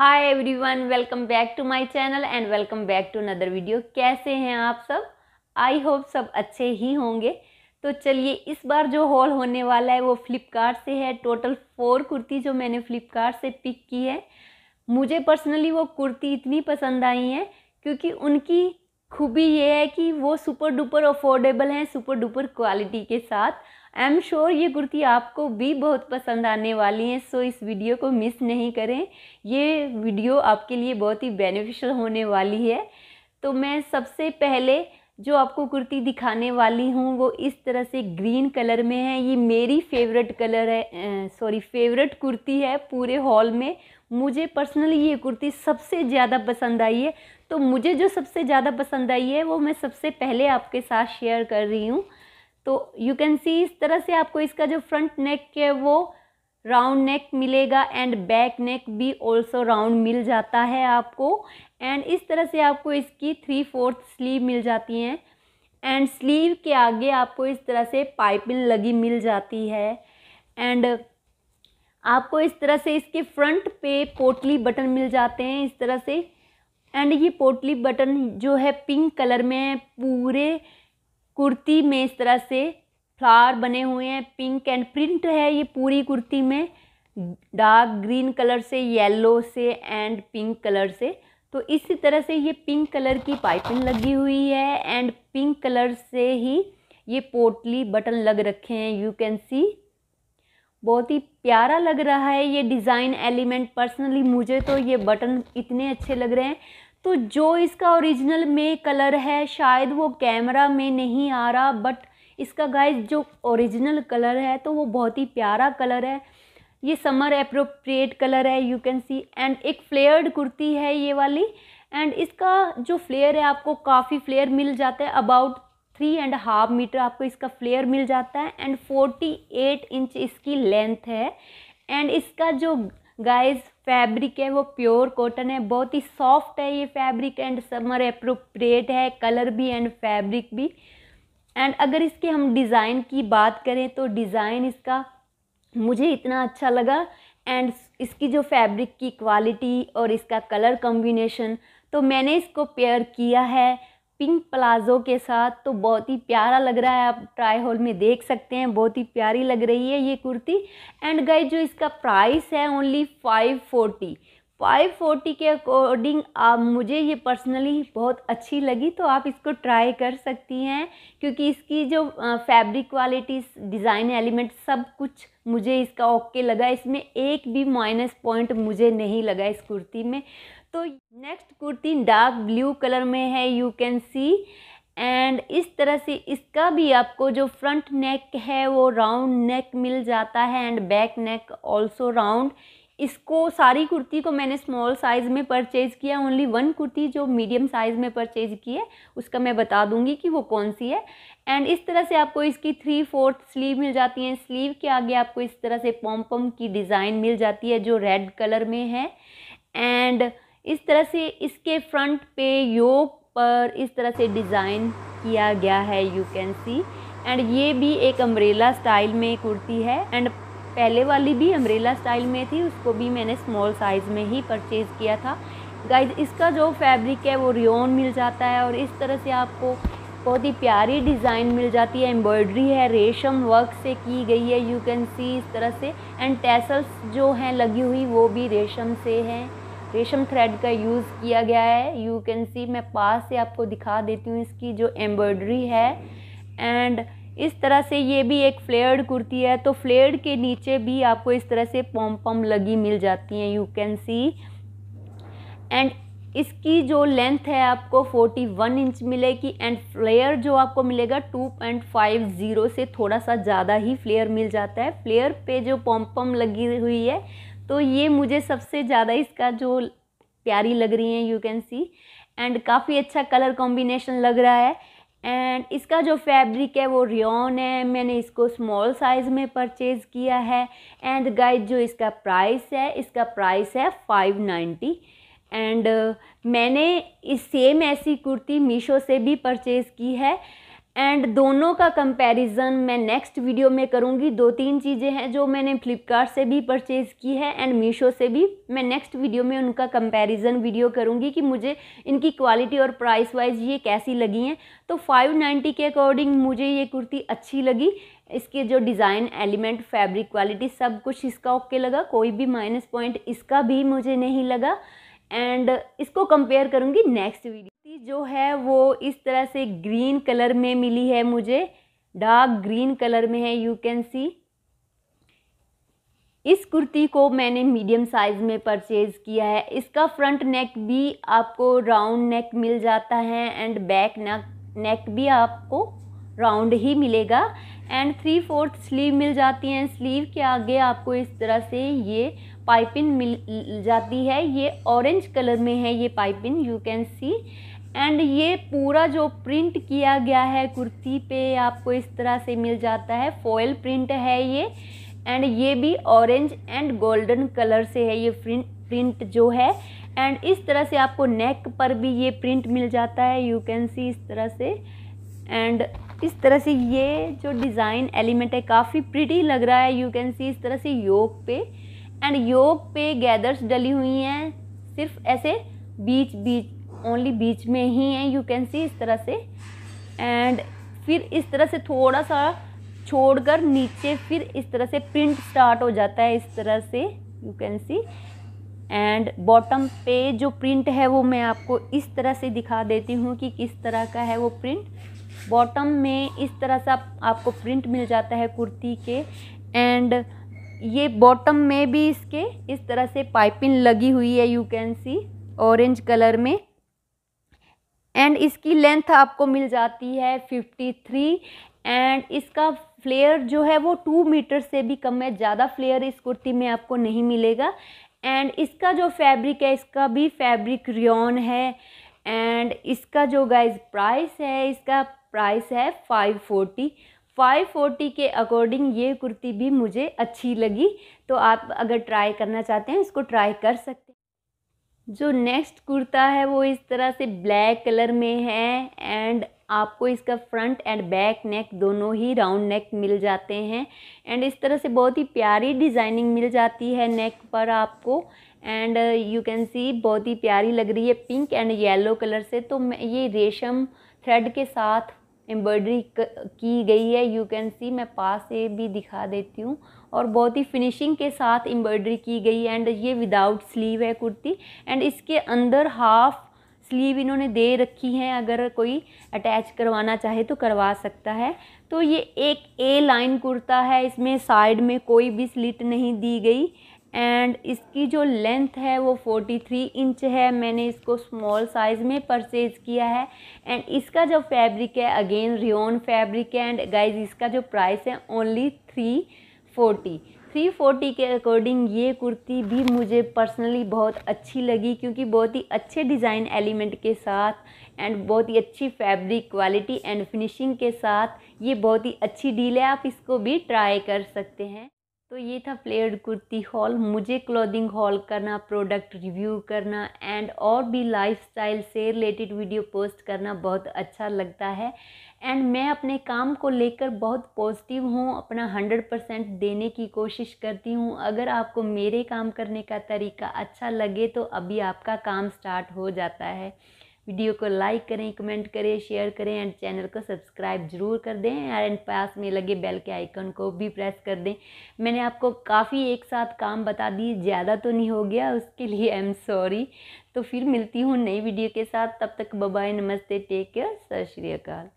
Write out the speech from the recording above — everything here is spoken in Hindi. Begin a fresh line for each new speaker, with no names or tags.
high everyone welcome back to my channel and welcome back to another video कैसे हैं आप सब आई होप सब अच्छे ही होंगे तो चलिए इस बार जो हॉल होने वाला है वो फ्लिपकार्ट से है टोटल फोर कुर्ती जो मैंने फ्लिपकार्ट से पिक की है मुझे पर्सनली वो कुर्ती इतनी पसंद आई है क्योंकि उनकी खूबी ये है कि वो सुपर डुपर अफोर्डेबल हैं सुपर डुपर क्वालिटी के साथ आई एम श्योर ये कुर्ती आपको भी बहुत पसंद आने वाली है सो इस वीडियो को मिस नहीं करें ये वीडियो आपके लिए बहुत ही बेनिफिशियल होने वाली है तो मैं सबसे पहले जो आपको कुर्ती दिखाने वाली हूँ वो इस तरह से ग्रीन कलर में है ये मेरी फेवरेट कलर है सॉरी फेवरेट कुर्ती है पूरे हॉल में मुझे पर्सनली ये कुर्ती सबसे ज़्यादा पसंद आई है तो मुझे जो सबसे ज़्यादा पसंद आई है वो मैं सबसे पहले आपके साथ शेयर कर रही हूँ तो यू कैन सी इस तरह से आपको इसका जो फ्रंट नेक है वो राउंड नेक मिलेगा एंड बैक नेक भी ऑल्सो राउंड मिल जाता है आपको एंड इस तरह से आपको इसकी थ्री फोर्थ स्लीव मिल जाती हैं एंड स्लीव के आगे आपको इस तरह से पाइपिंग लगी मिल जाती है एंड आपको इस तरह से इसके फ्रंट पे पोटली बटन मिल जाते हैं इस तरह से एंड ये पोटली बटन जो है पिंक कलर में है पूरे कुर्ती में इस तरह से फ्लावर बने हुए हैं पिंक एंड प्रिंट है ये पूरी कुर्ती में डार्क ग्रीन कलर से येलो से एंड पिंक कलर से तो इसी तरह से ये पिंक कलर की पाइपिंग लगी हुई है एंड पिंक कलर से ही ये पोटली बटन लग रखे हैं यू कैन सी बहुत ही प्यारा लग रहा है ये डिज़ाइन एलिमेंट पर्सनली मुझे तो ये बटन इतने अच्छे लग रहे हैं तो जो इसका ओरिजिनल में कलर है शायद वो कैमरा में नहीं आ रहा बट इसका गाइस जो ओरिजिनल कलर है तो वो बहुत ही प्यारा कलर है ये समर अप्रोप्रिएट कलर है यू कैन सी एंड एक फ्लेयर्ड कुर्ती है ये वाली एंड इसका जो फ्लेयर है आपको काफ़ी फ्लेयर मिल जाता है about three and half metre आपको इसका फ्लेयर मिल जाता है एंड फोर्टी एट इंच इसकी लेंथ है एंड इसका जो गाइस फैब्रिक है वो प्योर कॉटन है बहुत ही सॉफ्ट है ये फैब्रिक एंड समर अप्रोप्रिएट है कलर भी एंड फैब्रिक भी एंड अगर इसके हम डिज़ाइन की बात करें तो डिज़ाइन इसका मुझे इतना अच्छा लगा एंड इसकी जो फैब्रिक की क्वालिटी और इसका कलर कॉम्बिनेशन तो मैंने इसको पेयर किया है पिंक प्लाजो के साथ तो बहुत ही प्यारा लग रहा है आप ट्राई हॉल में देख सकते हैं बहुत ही प्यारी लग रही है ये कुर्ती एंड गाइज जो इसका प्राइस है only five forty five forty के अकॉर्डिंग आप मुझे ये पर्सनली बहुत अच्छी लगी तो आप इसको ट्राई कर सकती हैं क्योंकि इसकी जो फैब्रिक क्वालिटी डिज़ाइन एलिमेंट सब कुछ मुझे इसका ओके लगा इसमें एक भी माइनस पॉइंट मुझे नहीं लगा इस कुर्ती में तो next kurti dark blue colour में है यू कैन सी एंड इस तरह से इसका भी आपको जो फ्रंट नेक है वो राउंड नेक मिल जाता है and back neck also round इसको सारी कुर्ती को मैंने स्मॉल साइज़ में परचेज़ किया ओनली वन कुर्ती जो मीडियम साइज़ में परचेज़ की है उसका मैं बता दूंगी कि वो कौन सी है एंड इस तरह से आपको इसकी थ्री फोर्थ स्लीव मिल जाती है स्लीव के आगे आपको इस तरह से पॉम्पम की डिज़ाइन मिल जाती है जो रेड कलर में है एंड इस तरह से इसके फ्रंट पे योग पर इस तरह से डिज़ाइन किया गया है यू कैन सी एंड ये भी एक अम्ब्रेला स्टाइल में कुर्ती है एंड पहले वाली भी अम्ब्रेला स्टाइल में थी उसको भी मैंने स्मॉल साइज़ में ही परचेज़ किया था गाइज इसका जो फैब्रिक है वो रियोन मिल जाता है और इस तरह से आपको बहुत ही प्यारी डिज़ाइन मिल जाती है एम्ब्रॉयडरी है रेशम वर्क से की गई है यू कैन सी इस तरह से एंड टेसल्स जो हैं लगी हुई वो भी रेशम से हैं रेशम थ्रेड का यूज़ किया गया है यू कैन सी मैं पास से आपको दिखा देती हूँ इसकी जो एम्ब्रॉयडरी है एंड इस तरह से ये भी एक फ्लेयर्ड कुर्ती है तो फ्लेयर्ड के नीचे भी आपको इस तरह से पम पम लगी मिल जाती हैं यू कैन सी एंड इसकी जो लेंथ है आपको 41 इंच मिलेगी एंड फ्लेयर जो आपको मिलेगा 2.50 से थोड़ा सा ज़्यादा ही फ्लेयर मिल जाता है फ्लेयर पे जो पम लगी हुई है तो ये मुझे सबसे ज़्यादा इसका जो प्यारी लग रही है यू कैन सी एंड काफ़ी अच्छा कलर कॉम्बिनेशन लग रहा है एंड इसका जो फैब्रिक है वो रियोन है मैंने इसको स्मॉल साइज़ में परचेज़ किया है एंड गाइस जो इसका प्राइस है इसका प्राइस है फाइव नाइन्टी एंड मैंने इस सेम ऐसी कुर्ती मीशो से भी परचेज़ की है एंड दोनों का कंपैरिजन मैं नेक्स्ट वीडियो में करूँगी दो तीन चीज़ें हैं जो मैंने फ्लिपकार्ट से भी परचेज़ की है एंड मीशो से भी मैं नेक्स्ट वीडियो में उनका कंपैरिजन वीडियो करूँगी कि मुझे इनकी क्वालिटी और प्राइस वाइज ये कैसी लगी हैं तो 590 के अकॉर्डिंग मुझे ये कुर्ती अच्छी लगी इसके जो डिज़ाइन एलिमेंट फैब्रिक क्वालिटी सब कुछ इसका ओके लगा कोई भी माइनस पॉइंट इसका भी मुझे नहीं लगा एंड इसको कंपेयर करूँगी नेक्स्ट वीडियो कुर्ती जो है वो इस तरह से ग्रीन कलर में मिली है मुझे डार्क ग्रीन कलर में है यू कैन सी इस कुर्ती को मैंने मीडियम साइज़ में परचेज़ किया है इसका फ्रंट नेक भी आपको राउंड नेक मिल जाता है एंड बैक नेक नेक भी आपको राउंड ही मिलेगा एंड थ्री फोर्थ स्लीव मिल जाती हैं स्लीव के आगे आपको इस तरह से ये पाइपिंग मिल जाती है ये ऑरेंज कलर में है ये piping you can see and ये पूरा जो प्रिंट किया गया है कुर्ती पे आपको इस तरह से मिल जाता है फॉयल प्रिंट है ये एंड ये भी ऑरेंज एंड गोल्डन कलर से है ये प्रिंट प्रिंट जो है एंड इस तरह से आपको नेक पर भी ये प्रिंट मिल जाता है यू कैन सी इस तरह से एंड इस तरह से ये जो डिज़ाइन एलिमेंट है काफ़ी प्रिटी लग रहा है यू कैन सी इस तरह से योग पे एंड योग पे गैदर्स डली हुई हैं सिर्फ ऐसे बीच बीच ओनली बीच में ही है यू कैन सी इस तरह से एंड फिर इस तरह से थोड़ा सा छोड़कर नीचे फिर इस तरह से प्रिंट स्टार्ट हो जाता है इस तरह से you can see and bottom पे जो प्रिंट है वो मैं आपको इस तरह से दिखा देती हूँ कि किस तरह का है वो प्रिंट बॉटम में इस तरह से आप, आपको प्रिंट मिल जाता है कुर्ती के एंड ये बॉटम में भी इसके इस तरह से पाइपिंग लगी हुई है you can see orange colour में एंड इसकी लेंथ आपको मिल जाती है फिफ्टी थ्री एंड इसका फ्लेयर जो है वो टू मीटर से भी कम है ज़्यादा फ्लेयर इस कुर्ती में आपको नहीं मिलेगा एंड इसका जो फैब्रिक है इसका भी फैब्रिक रियॉन है एंड इसका जो गाइज प्राइस है इसका प्राइस है फाइव फोर्टी फाइव फोर्टी के अकॉर्डिंग ये कुर्ती भी मुझे अच्छी लगी तो आप अगर ट्राई करना चाहते हैं इसको ट्राई कर सकते जो नेक्स्ट कुर्ता है वो इस तरह से ब्लैक कलर में है एंड आपको इसका फ्रंट एंड बैक नेक दोनों ही राउंड नेक मिल जाते हैं एंड इस तरह से बहुत ही प्यारी डिज़ाइनिंग मिल जाती है नेक पर आपको एंड यू कैन सी बहुत ही प्यारी लग रही है पिंक एंड येलो कलर से तो ये रेशम थ्रेड के साथ एम्ब्रॉयडरी की गई है यू कैन सी मैं पास से भी दिखा देती हूँ और बहुत ही फिनिशिंग के साथ एम्ब्रॉयडरी की गई है एंड ये विदाउट स्लीव है कुर्ती एंड इसके अंदर हाफ स्लीव इन्होंने दे रखी हैं अगर कोई अटैच करवाना चाहे तो करवा सकता है तो ये एक ए लाइन कुर्ता है इसमें साइड में कोई भी स्लिट नहीं दी गई एंड इसकी जो लेंथ है वो फोर्टी थ्री इंच है मैंने इसको स्मॉल साइज़ में परचेज़ किया है एंड इसका जो फैब्रिक है अगेन रियोन फैब्रिक है एंड गाइज इसका जो प्राइस है only three forty three forty के अकॉर्डिंग ये कुर्ती भी मुझे पर्सनली बहुत अच्छी लगी क्योंकि बहुत ही अच्छे डिज़ाइन एलिमेंट के साथ एंड बहुत ही अच्छी फैब्रिक क्वालिटी एंड फिनिशिंग के साथ ये बहुत ही अच्छी डील है आप इसको भी ट्राई कर सकते हैं तो ये था प्लेयर कुर्ती हॉल मुझे क्लोथिंग हॉल करना प्रोडक्ट रिव्यू करना एंड और भी लाइफस्टाइल से रिलेटेड वीडियो पोस्ट करना बहुत अच्छा लगता है एंड मैं अपने काम को लेकर बहुत पॉजिटिव हूँ अपना हंड्रेड परसेंट देने की कोशिश करती हूँ अगर आपको मेरे काम करने का तरीका अच्छा लगे तो अभी आपका काम स्टार्ट हो जाता है वीडियो को लाइक करें कमेंट करें शेयर करें एंड चैनल को सब्सक्राइब जरूर कर दें एंड पास में लगे बेल के आइकन को भी प्रेस कर दें मैंने आपको काफ़ी एक साथ काम बता दिए ज़्यादा तो नहीं हो गया उसके लिए आई एम सॉरी तो फिर मिलती हूँ नई वीडियो के साथ तब तक बबाई नमस्ते टेक केयर सत अकाल